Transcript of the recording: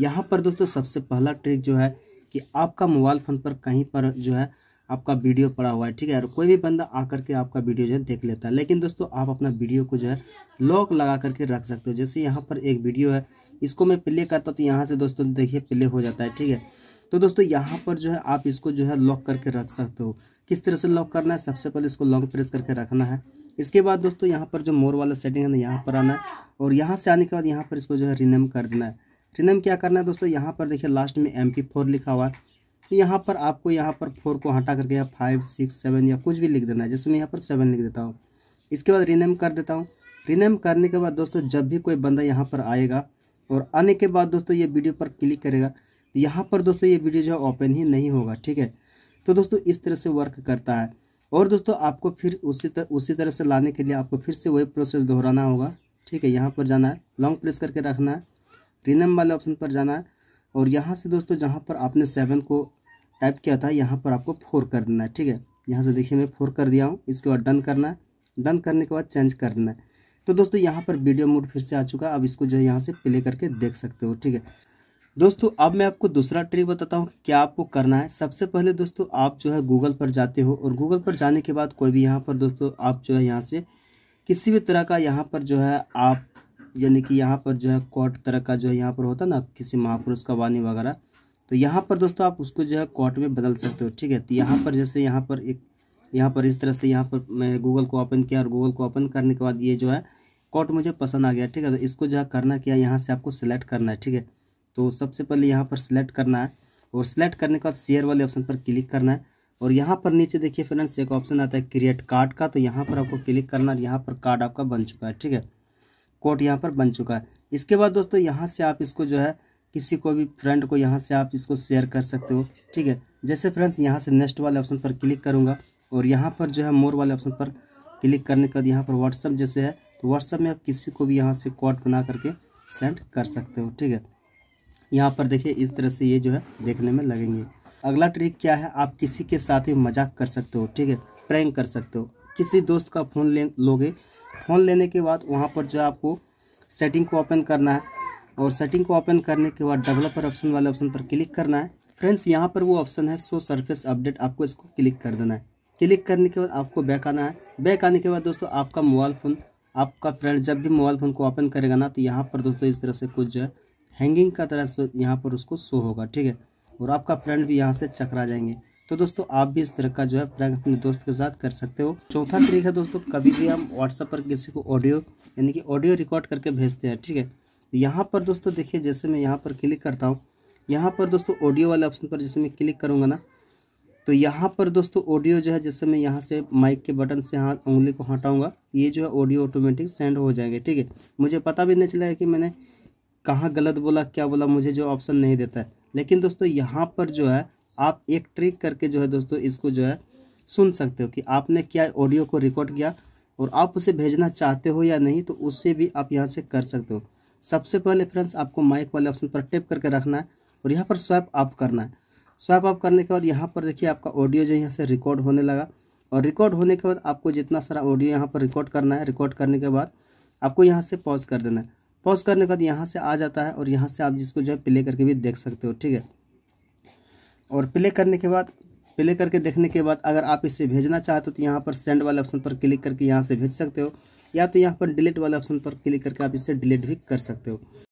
यहाँ पर दोस्तों सबसे पहला ट्रिक जो है कि आपका मोबाइल फ़ोन पर कहीं पर जो है आपका वीडियो पड़ा हुआ है ठीक है और कोई भी बंदा आकर के आपका वीडियो जो है देख लेता है लेकिन दोस्तों आप अपना वीडियो को जो है लॉक लगा करके रख सकते हो जैसे यहाँ पर एक वीडियो है इसको मैं प्ले करता हूँ तो यहाँ से दोस्तों देखिए प्ले हो जाता है ठीक है तो दोस्तों यहाँ पर जो है आप इसको जो है लॉक करके रख सकते हो किस तरह से लॉक करना है सबसे पहले इसको लॉन्ग प्रेस करके रखना है इसके बाद दोस्तों यहाँ पर जो मोर वाला सेटिंग है ना यहाँ पर आना है और यहाँ से आने के बाद यहाँ पर इसको जो है रिनेम कर देना है रिनेम क्या करना है दोस्तों यहाँ पर देखिए लास्ट में एम पी फोर लिखा हुआ है तो यहाँ पर आपको यहाँ पर फोर को हटा करके या फाइव सिक्स सेवन या कुछ भी लिख देना है जैसे मैं यहाँ पर सेवन लिख देता हूँ इसके बाद रिनेम कर देता हूँ रिनेम करने के बाद दोस्तों जब भी कोई बंदा यहाँ पर आएगा और आने के बाद दोस्तों ये वीडियो पर क्लिक करेगा तो यहाँ पर दोस्तों ये वीडियो जो है ओपन ही नहीं होगा ठीक है तो दोस्तों इस तरह से वर्क करता है और दोस्तों आपको फिर उसी तरह उसी तरह से लाने के लिए आपको फिर से वही प्रोसेस दोहराना होगा ठीक है यहाँ पर जाना है लॉन्ग प्रेस करके रखना है रिनम वाले ऑप्शन पर जाना है और यहाँ से दोस्तों जहाँ पर आपने सेवन को टाइप किया था यहाँ पर आपको फोर कर देना है ठीक है यहाँ से देखिए मैं फोर कर दिया हूँ इसके बाद डन करना है डन करने के बाद चेंज कर देना है तो दोस्तों यहाँ पर वीडियो मोड फिर से आ चुका है अब इसको जो है यहाँ से प्ले करके देख सकते हो ठीक है दोस्तों अब मैं आपको दूसरा ट्रिक बताता हूँ कि क्या आपको करना है सबसे पहले दोस्तों आप जो है गूगल पर जाते हो और गूगल पर जाने के बाद कोई भी यहाँ पर दोस्तों आप जो है यहाँ से किसी भी तरह का यहाँ पर जो है आप यानी कि यहाँ पर जो है कॉट तरह का जो है यहाँ पर होता ना किसी महापुरुष का वाणी वगैरह तो यहाँ पर दोस्तों आप उसको जो है कॉट में बदल सकते हो ठीक है तो यहाँ पर जैसे यहाँ पर एक यहाँ पर इस तरह से यहाँ पर मैं गूगल को ओपन किया और गूगल को ओपन करने के बाद ये जो है कॉट मुझे पसंद आ गया ठीक है तो इसको जो है करना क्या यहाँ से आपको सिलेक्ट करना है ठीक है तो सबसे पहले यहाँ पर सिलेक्ट करना है और सिलेक्ट करने के बाद शेयर वाले ऑप्शन पर क्लिक करना है और यहाँ पर नीचे देखिए फ्रेंड्स एक ऑप्शन आता है क्रिएट कार्ड का तो यहाँ पर आपको क्लिक करना है यहाँ पर कार्ड आपका बन चुका है ठीक है कोट यहाँ पर बन चुका है इसके बाद दोस्तों यहाँ से आप इसको जो है किसी को भी फ्रेंड को यहाँ से आप इसको शेयर कर सकते हो ठीक है जैसे फ्रेंड्स यहाँ से नेक्स्ट वाले ऑप्शन पर क्लिक करूँगा और यहाँ पर जो है मोर वाले ऑप्शन पर क्लिक करने के बाद यहाँ पर व्हाट्सअप जैसे है तो व्हाट्सअप में आप किसी को भी यहाँ से कोड बना करके सेंड कर सकते हो ठीक है यहाँ पर देखिए इस तरह से ये जो है देखने में लगेंगे अगला ट्रिक क्या है आप किसी के साथ ही मजाक कर सकते हो ठीक है प्रैंक कर सकते हो किसी दोस्त का फ़ोन ले लोगे फोन लेने के बाद वहाँ पर जो है आपको सेटिंग को ओपन करना है और सेटिंग को ओपन करने के बाद डेवलपर ऑप्शन वाले ऑप्शन पर क्लिक करना है फ्रेंड्स यहाँ पर वो ऑप्शन है सो सरफेस अपडेट आपको इसको क्लिक कर देना है क्लिक करने के बाद आपको बैक आना है बैक आने के बाद दोस्तों आपका मोबाइल फ़ोन आपका फ्रेंड जब भी मोबाइल फ़ोन को ओपन करेगा ना तो यहाँ पर दोस्तों इस तरह से कुछ जो है हैंगिंग का तरह से यहाँ पर उसको शो होगा ठीक है और आपका फ्रेंड भी यहाँ से चकरा जाएंगे तो दोस्तों आप भी इस तरह का जो है प्रैंक अपने दोस्त के साथ कर सकते हो चौथा तरीका दोस्तों कभी भी हम व्हाट्सअप पर किसी को ऑडियो यानी कि ऑडियो रिकॉर्ड करके भेजते हैं ठीक है तो यहाँ पर दोस्तों देखिए जैसे मैं यहाँ पर क्लिक करता हूँ यहाँ पर दोस्तों ऑडियो वाले ऑप्शन पर जैसे मैं क्लिक करूँगा ना तो यहाँ पर दोस्तों ऑडियो जो है जैसे मैं यहाँ से माइक के बटन से हाथ उंगली को हटाऊँगा ये जो है ऑडियो ऑटोमेटिक सेंड हो जाएंगे ठीक है मुझे पता भी नहीं चला है कि मैंने कहाँ गलत बोला क्या बोला मुझे जो ऑप्शन नहीं देता है लेकिन दोस्तों यहाँ पर जो है आप एक ट्रिक करके जो है दोस्तों इसको जो है सुन सकते हो कि आपने क्या ऑडियो को रिकॉर्ड किया और आप उसे भेजना चाहते हो या नहीं तो उससे भी आप यहाँ से कर सकते हो सबसे पहले फ्रेंड्स आपको माइक वाले ऑप्शन पर टेप करके रखना है और यहाँ पर स्वैप अप करना है स्वैप अप करने के बाद यहाँ पर देखिए आपका ऑडियो जो यहाँ से रिकॉर्ड होने लगा और रिकॉर्ड होने के बाद आपको जितना सारा ऑडियो यहाँ पर रिकॉर्ड करना है रिकॉर्ड करने के बाद आपको यहाँ से पॉज कर देना है पॉज करने के बाद यहाँ से आ जाता है और यहाँ से आप जिसको जो है प्ले करके भी देख सकते हो ठीक है और प्ले करने के बाद प्ले करके देखने के बाद अगर आप इसे भेजना चाहते हो तो यहाँ पर सेंड वाले ऑप्शन पर क्लिक करके यहाँ से भेज सकते हो या तो यहाँ पर डिलीट वाले ऑप्शन पर क्लिक करके आप इसे डिलीट भी कर सकते हो